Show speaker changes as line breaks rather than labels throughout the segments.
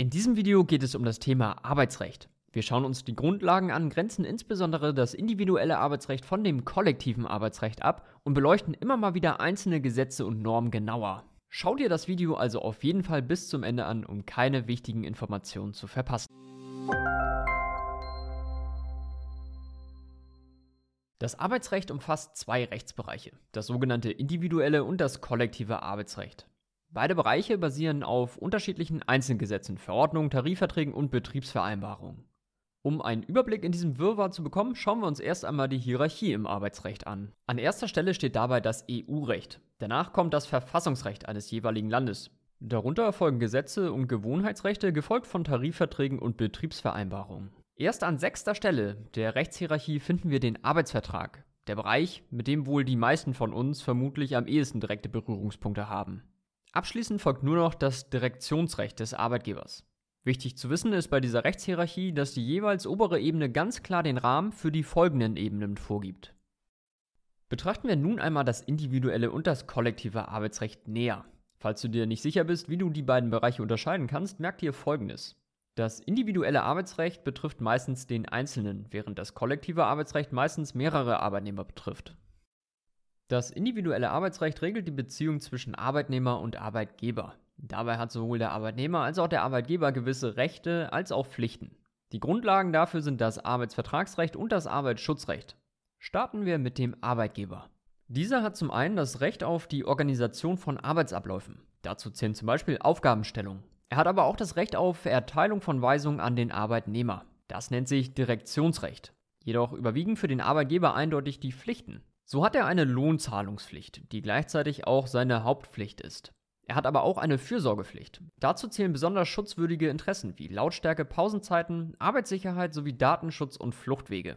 In diesem Video geht es um das Thema Arbeitsrecht. Wir schauen uns die Grundlagen an, grenzen insbesondere das individuelle Arbeitsrecht von dem kollektiven Arbeitsrecht ab und beleuchten immer mal wieder einzelne Gesetze und Normen genauer. Schau dir das Video also auf jeden Fall bis zum Ende an, um keine wichtigen Informationen zu verpassen. Das Arbeitsrecht umfasst zwei Rechtsbereiche, das sogenannte individuelle und das kollektive Arbeitsrecht. Beide Bereiche basieren auf unterschiedlichen Einzelgesetzen, Verordnungen, Tarifverträgen und Betriebsvereinbarungen. Um einen Überblick in diesem Wirrwarr zu bekommen, schauen wir uns erst einmal die Hierarchie im Arbeitsrecht an. An erster Stelle steht dabei das EU-Recht. Danach kommt das Verfassungsrecht eines jeweiligen Landes. Darunter folgen Gesetze und Gewohnheitsrechte, gefolgt von Tarifverträgen und Betriebsvereinbarungen. Erst an sechster Stelle der Rechtshierarchie finden wir den Arbeitsvertrag, der Bereich, mit dem wohl die meisten von uns vermutlich am ehesten direkte Berührungspunkte haben. Abschließend folgt nur noch das Direktionsrecht des Arbeitgebers. Wichtig zu wissen ist bei dieser Rechtshierarchie, dass die jeweils obere Ebene ganz klar den Rahmen für die folgenden Ebenen vorgibt. Betrachten wir nun einmal das individuelle und das kollektive Arbeitsrecht näher. Falls du dir nicht sicher bist, wie du die beiden Bereiche unterscheiden kannst, merk dir Folgendes. Das individuelle Arbeitsrecht betrifft meistens den Einzelnen, während das kollektive Arbeitsrecht meistens mehrere Arbeitnehmer betrifft. Das individuelle Arbeitsrecht regelt die Beziehung zwischen Arbeitnehmer und Arbeitgeber. Dabei hat sowohl der Arbeitnehmer als auch der Arbeitgeber gewisse Rechte als auch Pflichten. Die Grundlagen dafür sind das Arbeitsvertragsrecht und das Arbeitsschutzrecht. Starten wir mit dem Arbeitgeber. Dieser hat zum einen das Recht auf die Organisation von Arbeitsabläufen. Dazu zählen zum Beispiel Aufgabenstellungen. Er hat aber auch das Recht auf Erteilung von Weisungen an den Arbeitnehmer. Das nennt sich Direktionsrecht. Jedoch überwiegen für den Arbeitgeber eindeutig die Pflichten. So hat er eine Lohnzahlungspflicht, die gleichzeitig auch seine Hauptpflicht ist. Er hat aber auch eine Fürsorgepflicht. Dazu zählen besonders schutzwürdige Interessen wie Lautstärke, Pausenzeiten, Arbeitssicherheit sowie Datenschutz und Fluchtwege.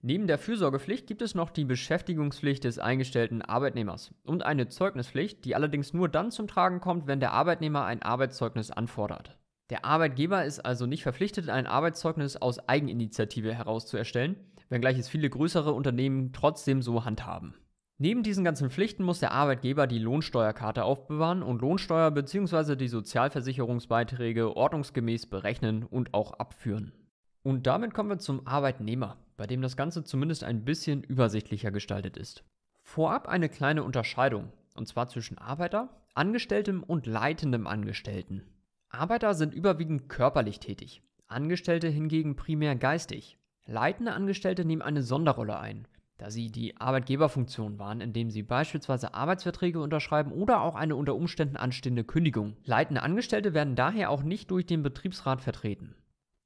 Neben der Fürsorgepflicht gibt es noch die Beschäftigungspflicht des eingestellten Arbeitnehmers und eine Zeugnispflicht, die allerdings nur dann zum Tragen kommt, wenn der Arbeitnehmer ein Arbeitszeugnis anfordert. Der Arbeitgeber ist also nicht verpflichtet, ein Arbeitszeugnis aus Eigeninitiative heraus zu erstellen, wenngleich es viele größere Unternehmen trotzdem so handhaben. Neben diesen ganzen Pflichten muss der Arbeitgeber die Lohnsteuerkarte aufbewahren und Lohnsteuer bzw. die Sozialversicherungsbeiträge ordnungsgemäß berechnen und auch abführen. Und damit kommen wir zum Arbeitnehmer, bei dem das Ganze zumindest ein bisschen übersichtlicher gestaltet ist. Vorab eine kleine Unterscheidung, und zwar zwischen Arbeiter, Angestelltem und leitendem Angestellten. Arbeiter sind überwiegend körperlich tätig, Angestellte hingegen primär geistig. Leitende Angestellte nehmen eine Sonderrolle ein, da sie die Arbeitgeberfunktion waren, indem sie beispielsweise Arbeitsverträge unterschreiben oder auch eine unter Umständen anstehende Kündigung. Leitende Angestellte werden daher auch nicht durch den Betriebsrat vertreten.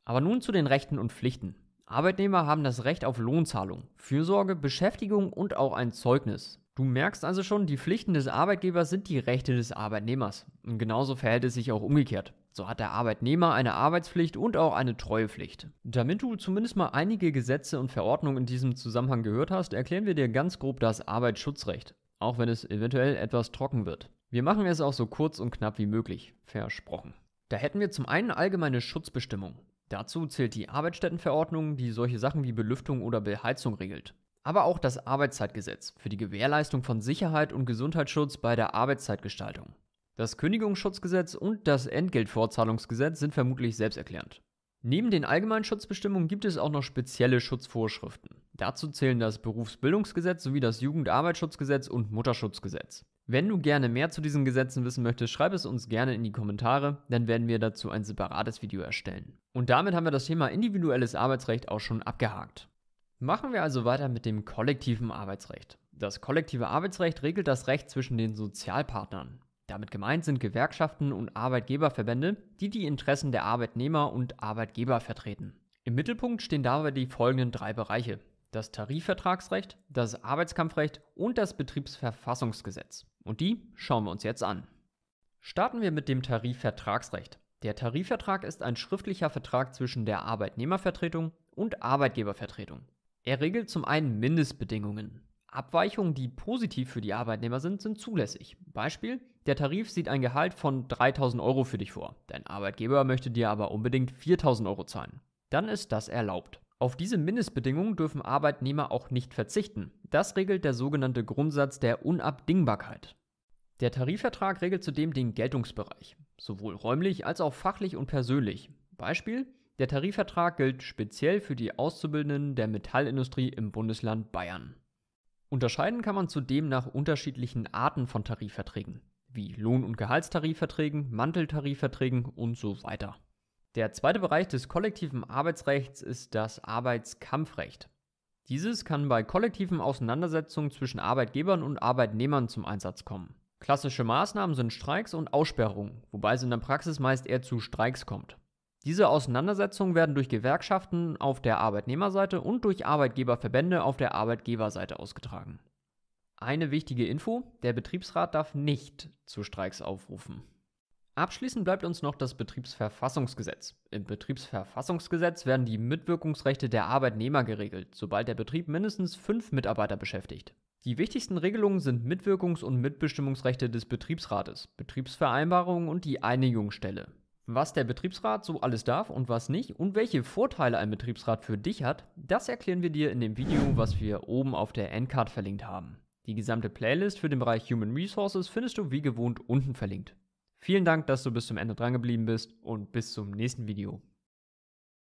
Aber nun zu den Rechten und Pflichten. Arbeitnehmer haben das Recht auf Lohnzahlung, Fürsorge, Beschäftigung und auch ein Zeugnis. Du merkst also schon, die Pflichten des Arbeitgebers sind die Rechte des Arbeitnehmers. Und genauso verhält es sich auch umgekehrt. So hat der Arbeitnehmer eine Arbeitspflicht und auch eine Treuepflicht. Damit du zumindest mal einige Gesetze und Verordnungen in diesem Zusammenhang gehört hast, erklären wir dir ganz grob das Arbeitsschutzrecht, auch wenn es eventuell etwas trocken wird. Wir machen es auch so kurz und knapp wie möglich, versprochen. Da hätten wir zum einen allgemeine Schutzbestimmungen. Dazu zählt die Arbeitsstättenverordnung, die solche Sachen wie Belüftung oder Beheizung regelt. Aber auch das Arbeitszeitgesetz für die Gewährleistung von Sicherheit und Gesundheitsschutz bei der Arbeitszeitgestaltung. Das Kündigungsschutzgesetz und das Entgeltvorzahlungsgesetz sind vermutlich selbsterklärend. Neben den allgemeinen Schutzbestimmungen gibt es auch noch spezielle Schutzvorschriften. Dazu zählen das Berufsbildungsgesetz sowie das Jugendarbeitsschutzgesetz und Mutterschutzgesetz. Wenn du gerne mehr zu diesen Gesetzen wissen möchtest, schreib es uns gerne in die Kommentare, dann werden wir dazu ein separates Video erstellen. Und damit haben wir das Thema individuelles Arbeitsrecht auch schon abgehakt. Machen wir also weiter mit dem kollektiven Arbeitsrecht. Das kollektive Arbeitsrecht regelt das Recht zwischen den Sozialpartnern. Damit gemeint sind Gewerkschaften und Arbeitgeberverbände, die die Interessen der Arbeitnehmer und Arbeitgeber vertreten. Im Mittelpunkt stehen dabei die folgenden drei Bereiche. Das Tarifvertragsrecht, das Arbeitskampfrecht und das Betriebsverfassungsgesetz. Und die schauen wir uns jetzt an. Starten wir mit dem Tarifvertragsrecht. Der Tarifvertrag ist ein schriftlicher Vertrag zwischen der Arbeitnehmervertretung und Arbeitgebervertretung. Er regelt zum einen Mindestbedingungen, Abweichungen, die positiv für die Arbeitnehmer sind, sind zulässig. Beispiel, der Tarif sieht ein Gehalt von 3000 Euro für dich vor, dein Arbeitgeber möchte dir aber unbedingt 4000 Euro zahlen. Dann ist das erlaubt. Auf diese Mindestbedingungen dürfen Arbeitnehmer auch nicht verzichten. Das regelt der sogenannte Grundsatz der Unabdingbarkeit. Der Tarifvertrag regelt zudem den Geltungsbereich, sowohl räumlich als auch fachlich und persönlich. Beispiel, der Tarifvertrag gilt speziell für die Auszubildenden der Metallindustrie im Bundesland Bayern. Unterscheiden kann man zudem nach unterschiedlichen Arten von Tarifverträgen, wie Lohn- und Gehaltstarifverträgen, Manteltarifverträgen und so weiter. Der zweite Bereich des kollektiven Arbeitsrechts ist das Arbeitskampfrecht. Dieses kann bei kollektiven Auseinandersetzungen zwischen Arbeitgebern und Arbeitnehmern zum Einsatz kommen. Klassische Maßnahmen sind Streiks und Aussperrungen, wobei es in der Praxis meist eher zu Streiks kommt. Diese Auseinandersetzungen werden durch Gewerkschaften auf der Arbeitnehmerseite und durch Arbeitgeberverbände auf der Arbeitgeberseite ausgetragen. Eine wichtige Info, der Betriebsrat darf nicht zu Streiks aufrufen. Abschließend bleibt uns noch das Betriebsverfassungsgesetz. Im Betriebsverfassungsgesetz werden die Mitwirkungsrechte der Arbeitnehmer geregelt, sobald der Betrieb mindestens fünf Mitarbeiter beschäftigt. Die wichtigsten Regelungen sind Mitwirkungs- und Mitbestimmungsrechte des Betriebsrates, Betriebsvereinbarungen und die Einigungsstelle was der Betriebsrat so alles darf und was nicht und welche Vorteile ein Betriebsrat für dich hat, das erklären wir dir in dem Video, was wir oben auf der Endcard verlinkt haben. Die gesamte Playlist für den Bereich Human Resources findest du wie gewohnt unten verlinkt. Vielen Dank, dass du bis zum Ende drangeblieben bist und bis zum nächsten Video.